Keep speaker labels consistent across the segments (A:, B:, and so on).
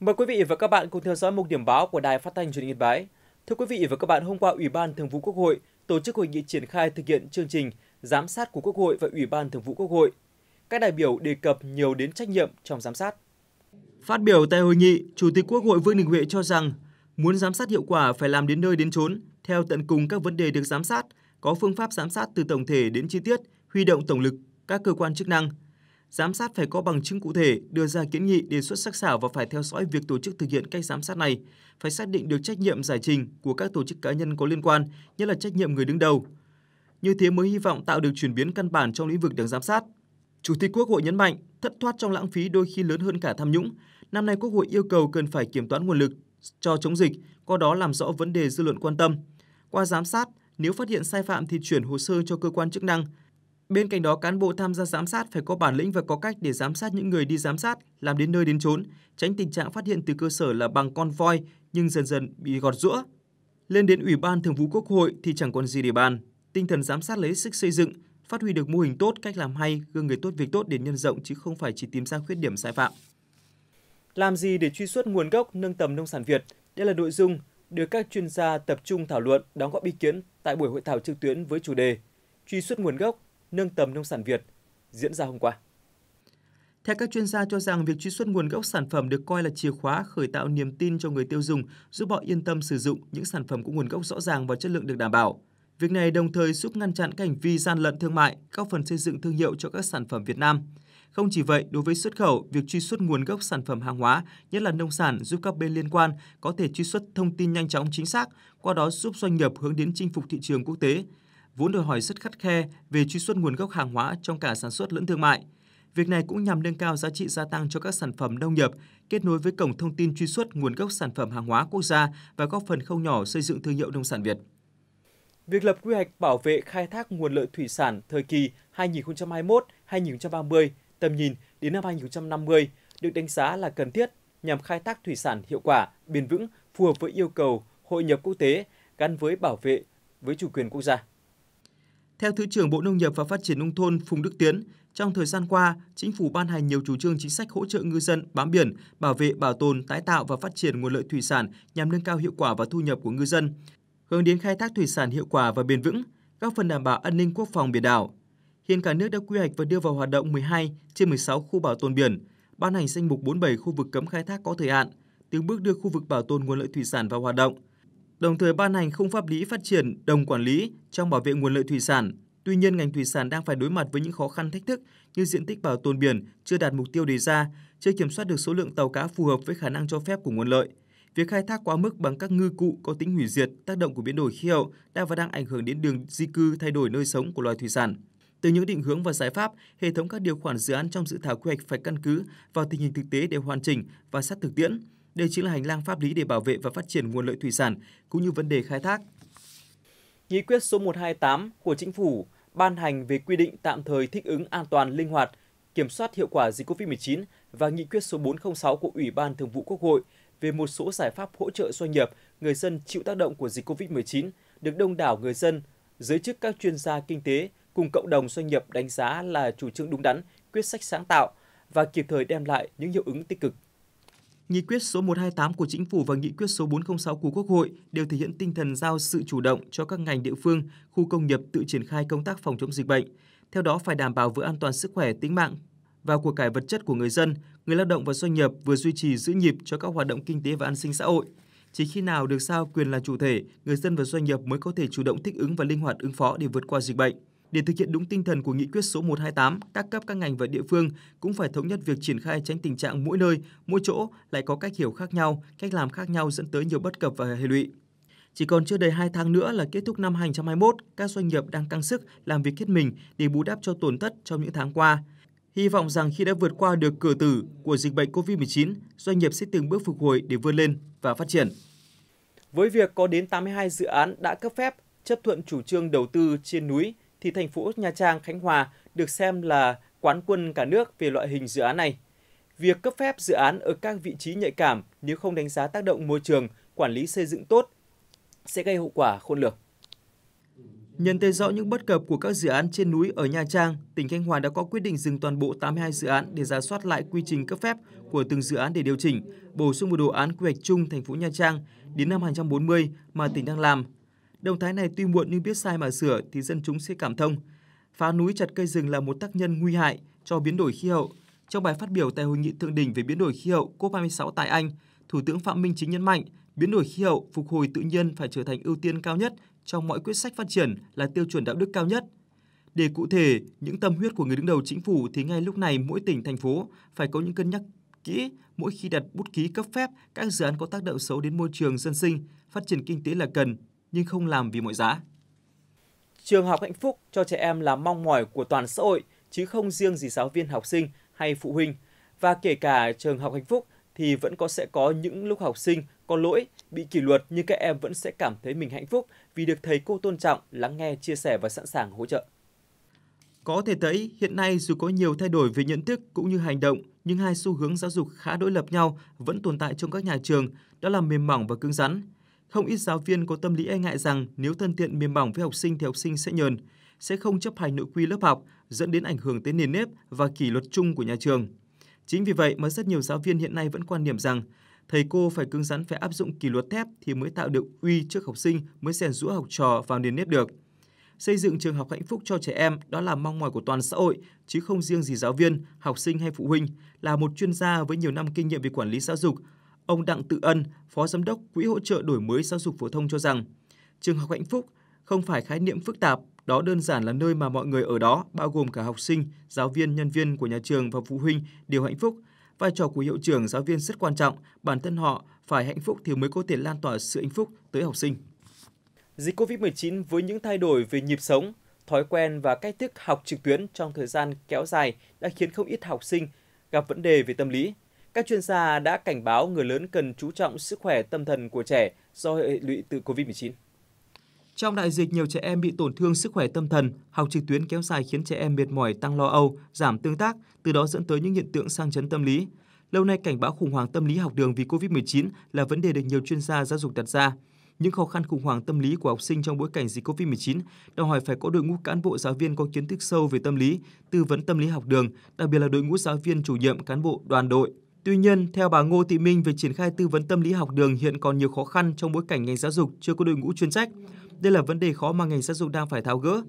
A: Mời quý vị và các bạn cùng theo dõi một điểm báo của Đài Phát thanh Truyền hình Yên Bái. Thưa quý vị và các bạn, hôm qua Ủy ban Thường vụ Quốc hội tổ chức hội nghị triển khai thực hiện chương trình giám sát của Quốc hội và Ủy ban Thường vụ Quốc hội. Các đại biểu đề cập nhiều đến trách nhiệm trong giám sát. Phát biểu tại hội nghị, Chủ tịch Quốc hội Vương Đình Huệ cho rằng muốn giám sát hiệu quả phải làm đến nơi đến chốn, theo tận cùng các vấn đề được giám sát, có phương pháp giám sát từ tổng thể đến chi tiết, huy động tổng lực các cơ quan chức năng – Giám sát phải có bằng chứng cụ thể, đưa ra kiến nghị đề xuất sắc xảo và phải theo dõi việc tổ chức thực hiện cách giám sát này, phải xác định được trách nhiệm giải trình của các tổ chức cá nhân có liên quan, nhất là trách nhiệm người đứng đầu. Như thế mới hy vọng tạo được chuyển biến căn bản trong lĩnh vực được giám sát. Chủ tịch Quốc hội nhấn mạnh, thất thoát trong lãng phí đôi khi lớn hơn cả tham nhũng. Năm nay Quốc hội yêu cầu cần phải kiểm toán nguồn lực cho chống dịch, qua đó làm rõ vấn đề dư luận quan tâm. Qua giám sát, nếu phát hiện sai phạm thì chuyển hồ sơ cho cơ quan chức năng, Bên cạnh đó, cán bộ tham gia giám sát phải có bản lĩnh và có cách để giám sát những người đi giám sát, làm đến nơi đến chốn, tránh tình trạng phát hiện từ cơ sở là bằng con voi nhưng dần dần bị gọt rũa. Lên đến Ủy ban Thường vụ Quốc hội thì chẳng còn gì để bàn. Tinh thần giám sát lấy sức xây dựng, phát huy được mô hình tốt, cách làm hay, gương người tốt việc tốt để nhân rộng chứ không phải chỉ tìm ra khuyết điểm sai phạm. Làm gì để truy xuất nguồn gốc nâng tầm nông sản Việt? Đây là nội dung được các chuyên gia tập trung thảo luận, đóng góp ý kiến tại buổi hội thảo trực tuyến với chủ đề Truy xuất nguồn gốc nâng tầm nông sản Việt diễn ra hôm qua. Theo các chuyên gia cho rằng việc truy xuất nguồn gốc sản phẩm được coi là chìa khóa khởi tạo niềm tin cho người tiêu dùng, giúp họ yên tâm sử dụng những sản phẩm có nguồn gốc rõ ràng và chất lượng được đảm bảo. Việc này đồng thời giúp ngăn chặn các hành vi gian lận thương mại, góp phần xây dựng thương hiệu cho các sản phẩm Việt Nam. Không chỉ vậy, đối với xuất khẩu, việc truy xuất nguồn gốc sản phẩm hàng hóa, nhất là nông sản, giúp các bên liên quan có thể truy xuất thông tin nhanh chóng chính xác, qua đó giúp doanh nghiệp hướng đến chinh phục thị trường quốc tế vốn đòi hỏi rất khắt khe về truy xuất nguồn gốc hàng hóa trong cả sản xuất lẫn thương mại. Việc này cũng nhằm nâng cao giá trị gia tăng cho các sản phẩm nông nghiệp, kết nối với cổng thông tin truy xuất nguồn gốc sản phẩm hàng hóa quốc gia và góp phần không nhỏ xây dựng thương hiệu nông sản Việt. Việc lập quy hoạch bảo vệ khai thác nguồn lợi thủy sản thời kỳ 2021-2030, tầm nhìn đến năm 2050 được đánh giá là cần thiết nhằm khai thác thủy sản hiệu quả, bền vững, phù hợp với yêu cầu hội nhập quốc tế gắn với bảo vệ với chủ quyền quốc gia. Theo Thứ trưởng Bộ Nông nghiệp và Phát triển Nông thôn Phùng Đức Tiến, trong thời gian qua, chính phủ ban hành nhiều chủ trương chính sách hỗ trợ ngư dân bám biển, bảo vệ, bảo tồn, tái tạo và phát triển nguồn lợi thủy sản nhằm nâng cao hiệu quả và thu nhập của ngư dân, hướng đến khai thác thủy sản hiệu quả và bền vững, góp phần đảm bảo an ninh quốc phòng biển đảo. Hiện cả nước đã quy hoạch và đưa vào hoạt động 12 trên 16 khu bảo tồn biển, ban hành danh mục 47 khu vực cấm khai thác có thời hạn, từng bước đưa khu vực bảo tồn nguồn lợi thủy sản vào hoạt động – đồng thời ban hành khung pháp lý phát triển đồng quản lý trong bảo vệ nguồn lợi thủy sản. Tuy nhiên, ngành thủy sản đang phải đối mặt với những khó khăn thách thức như diện tích bảo tồn biển chưa đạt mục tiêu đề ra, chưa kiểm soát được số lượng tàu cá phù hợp với khả năng cho phép của nguồn lợi. Việc khai thác quá mức bằng các ngư cụ có tính hủy diệt, tác động của biến đổi khí hậu đã và đang ảnh hưởng đến đường di cư thay đổi nơi sống của loài thủy sản. Từ những định hướng và giải pháp, hệ thống các điều khoản dự án trong dự thảo quy hoạch phải căn cứ vào tình hình thực tế để hoàn chỉnh và sát thực tiễn, đây chính là hành lang pháp lý để bảo vệ và phát triển nguồn lợi thủy sản cũng như vấn đề khai thác. Nghị quyết số 128 của Chính phủ ban hành về quy định tạm thời thích ứng an toàn linh hoạt, kiểm soát hiệu quả dịch COVID-19 và nghị quyết số 406 của Ủy ban Thường vụ Quốc hội về một số giải pháp hỗ trợ doanh nghiệp, người dân chịu tác động của dịch COVID-19 được đông đảo người dân, giới chức các chuyên gia kinh tế cùng cộng đồng doanh nghiệp đánh giá là chủ trương đúng đắn, quyết sách sáng tạo và kịp thời đem lại những hiệu ứng tích cực Nghị quyết số 128 của Chính phủ và nghị quyết số 406 của Quốc hội đều thể hiện tinh thần giao sự chủ động cho các ngành địa phương, khu công nghiệp tự triển khai công tác phòng chống dịch bệnh. Theo đó phải đảm bảo vừa an toàn sức khỏe, tính mạng và của cải vật chất của người dân, người lao động và doanh nghiệp vừa duy trì giữ nhịp cho các hoạt động kinh tế và an sinh xã hội. Chỉ khi nào được sao quyền là chủ thể, người dân và doanh nghiệp mới có thể chủ động thích ứng và linh hoạt ứng phó để vượt qua dịch bệnh. Để thực hiện đúng tinh thần của nghị quyết số 128, các cấp các ngành và địa phương cũng phải thống nhất việc triển khai tránh tình trạng mỗi nơi, mỗi chỗ lại có cách hiểu khác nhau, cách làm khác nhau dẫn tới nhiều bất cập và hệ lụy. Chỉ còn chưa đầy 2 tháng nữa là kết thúc năm 2021, các doanh nghiệp đang căng sức làm việc hết mình để bù đắp cho tổn thất trong những tháng qua. Hy vọng rằng khi đã vượt qua được cửa tử của dịch bệnh COVID-19, doanh nghiệp sẽ từng bước phục hồi để vươn lên và phát triển. Với việc có đến 82 dự án đã cấp phép, chấp thuận chủ trương đầu tư trên núi thì thành phố Nha Trang, Khánh Hòa được xem là quán quân cả nước về loại hình dự án này. Việc cấp phép dự án ở các vị trí nhạy cảm nếu không đánh giá tác động môi trường, quản lý xây dựng tốt sẽ gây hậu quả khôn lường. Nhận thấy rõ những bất cập của các dự án trên núi ở Nha Trang, tỉnh Khánh Hòa đã có quyết định dừng toàn bộ 82 dự án để ra soát lại quy trình cấp phép của từng dự án để điều chỉnh, bổ sung một đồ án quy hoạch chung thành phố Nha Trang đến năm 2040 mà tỉnh đang làm Động thái này tuy muộn nhưng biết sai mà sửa thì dân chúng sẽ cảm thông. Phá núi chặt cây rừng là một tác nhân nguy hại cho biến đổi khí hậu. Trong bài phát biểu tại hội nghị thượng đỉnh về biến đổi khí hậu COP26 tại Anh, Thủ tướng Phạm Minh Chính nhấn mạnh biến đổi khí hậu, phục hồi tự nhiên phải trở thành ưu tiên cao nhất trong mọi quyết sách phát triển là tiêu chuẩn đạo đức cao nhất. Để cụ thể những tâm huyết của người đứng đầu chính phủ thì ngay lúc này mỗi tỉnh thành phố phải có những cân nhắc kỹ mỗi khi đặt bút ký cấp phép các dự án có tác động xấu đến môi trường dân sinh, phát triển kinh tế là cần, nhưng không làm vì mọi giá. Trường học hạnh phúc cho trẻ em là mong mỏi của toàn xã hội, chứ không riêng gì giáo viên học sinh hay phụ huynh. Và kể cả trường học hạnh phúc thì vẫn có sẽ có những lúc học sinh có lỗi, bị kỷ luật nhưng các em vẫn sẽ cảm thấy mình hạnh phúc vì được thầy cô tôn trọng, lắng nghe, chia sẻ và sẵn sàng hỗ trợ. Có thể thấy, hiện nay dù có nhiều thay đổi về nhận thức cũng như hành động, nhưng hai xu hướng giáo dục khá đối lập nhau vẫn tồn tại trong các nhà trường, đó là mềm mỏng và cứng rắn. Không ít giáo viên có tâm lý e ngại rằng nếu thân thiện mềm mỏng với học sinh thì học sinh sẽ nhờn, sẽ không chấp hành nội quy lớp học, dẫn đến ảnh hưởng tới nền nếp và kỷ luật chung của nhà trường. Chính vì vậy mà rất nhiều giáo viên hiện nay vẫn quan điểm rằng thầy cô phải cứng rắn phải áp dụng kỷ luật thép thì mới tạo được uy trước học sinh, mới rèn rũa học trò vào nền nếp được. Xây dựng trường học hạnh phúc cho trẻ em đó là mong mỏi của toàn xã hội, chứ không riêng gì giáo viên, học sinh hay phụ huynh, là một chuyên gia với nhiều năm kinh nghiệm về quản lý giáo dục, Ông Đặng Tự Ân, Phó Giám đốc Quỹ hỗ trợ đổi mới giáo dục phổ thông cho rằng, trường học hạnh phúc không phải khái niệm phức tạp, đó đơn giản là nơi mà mọi người ở đó, bao gồm cả học sinh, giáo viên, nhân viên của nhà trường và phụ huynh đều hạnh phúc. Vai trò của hiệu trưởng, giáo viên rất quan trọng, bản thân họ phải hạnh phúc thì mới có thể lan tỏa sự hạnh phúc tới học sinh. Dịch COVID-19 với những thay đổi về nhịp sống, thói quen và cách thức học trực tuyến trong thời gian kéo dài đã khiến không ít học sinh gặp vấn đề về tâm lý, các chuyên gia đã cảnh báo người lớn cần chú trọng sức khỏe tâm thần của trẻ do hệ lụy từ COVID-19. Trong đại dịch, nhiều trẻ em bị tổn thương sức khỏe tâm thần, học trực tuyến kéo dài khiến trẻ em mệt mỏi, tăng lo âu, giảm tương tác, từ đó dẫn tới những hiện tượng sang chấn tâm lý. Lâu nay cảnh báo khủng hoảng tâm lý học đường vì COVID-19 là vấn đề được nhiều chuyên gia giáo dục đặt ra. Những khó khăn khủng hoảng tâm lý của học sinh trong bối cảnh dịch COVID-19 đòi hỏi phải có đội ngũ cán bộ giáo viên có kiến thức sâu về tâm lý, tư vấn tâm lý học đường, đặc biệt là đội ngũ giáo viên chủ nhiệm cán bộ đoàn đội, Tuy nhiên, theo bà Ngô Thị Minh, về triển khai tư vấn tâm lý học đường hiện còn nhiều khó khăn trong bối cảnh ngành giáo dục chưa có đội ngũ chuyên trách. Đây là vấn đề khó mà ngành giáo dục đang phải tháo gỡ.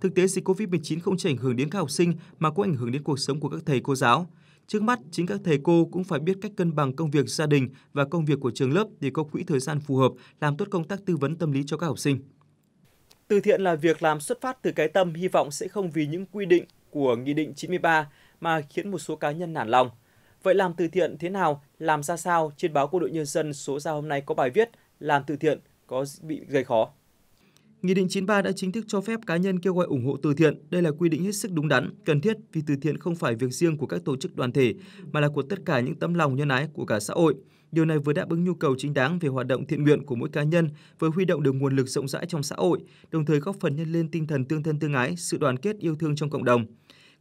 A: Thực tế dịch COVID-19 không chỉ ảnh hưởng đến các học sinh mà cũng ảnh hưởng đến cuộc sống của các thầy cô giáo. Trước mắt, chính các thầy cô cũng phải biết cách cân bằng công việc gia đình và công việc của trường lớp để có quỹ thời gian phù hợp, làm tốt công tác tư vấn tâm lý cho các học sinh. Từ thiện là việc làm xuất phát từ cái tâm hy vọng sẽ không vì những quy định của Nghị định 93 mà khiến một số cá nhân nản lòng – Vậy làm từ thiện thế nào, làm ra sao? Trên báo Quân đội Nhân dân số ra hôm nay có bài viết Làm từ thiện có bị gây khó. Nghị định 93 đã chính thức cho phép cá nhân kêu gọi ủng hộ từ thiện. Đây là quy định hết sức đúng đắn, cần thiết vì từ thiện không phải việc riêng của các tổ chức đoàn thể mà là của tất cả những tấm lòng nhân ái của cả xã hội. Điều này vừa đáp ứng nhu cầu chính đáng về hoạt động thiện nguyện của mỗi cá nhân, vừa huy động được nguồn lực rộng rãi trong xã hội, đồng thời góp phần nhân lên tinh thần tương thân tương ái, sự đoàn kết yêu thương trong cộng đồng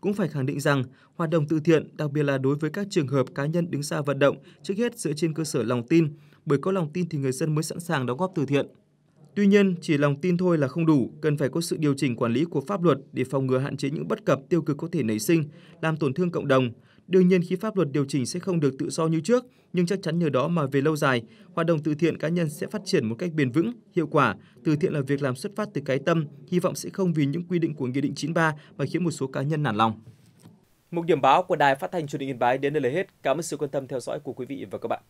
A: cũng phải khẳng định rằng hoạt động từ thiện, đặc biệt là đối với các trường hợp cá nhân đứng xa vận động, trước hết dựa trên cơ sở lòng tin, bởi có lòng tin thì người dân mới sẵn sàng đóng góp từ thiện. Tuy nhiên, chỉ lòng tin thôi là không đủ, cần phải có sự điều chỉnh quản lý của pháp luật để phòng ngừa hạn chế những bất cập tiêu cực có thể nảy sinh, làm tổn thương cộng đồng, Đương nhiên khi pháp luật điều chỉnh sẽ không được tự do như trước, nhưng chắc chắn nhờ đó mà về lâu dài, hoạt động từ thiện cá nhân sẽ phát triển một cách bền vững, hiệu quả. Từ thiện là việc làm xuất phát từ cái tâm, hy vọng sẽ không vì những quy định của Nghị định 93 mà khiến một số cá nhân nản lòng. Mục điểm báo của Đài Phát thanh Truyền hình Yên Bái đến đây là hết. Cảm ơn sự quan tâm theo dõi của quý vị và các bạn.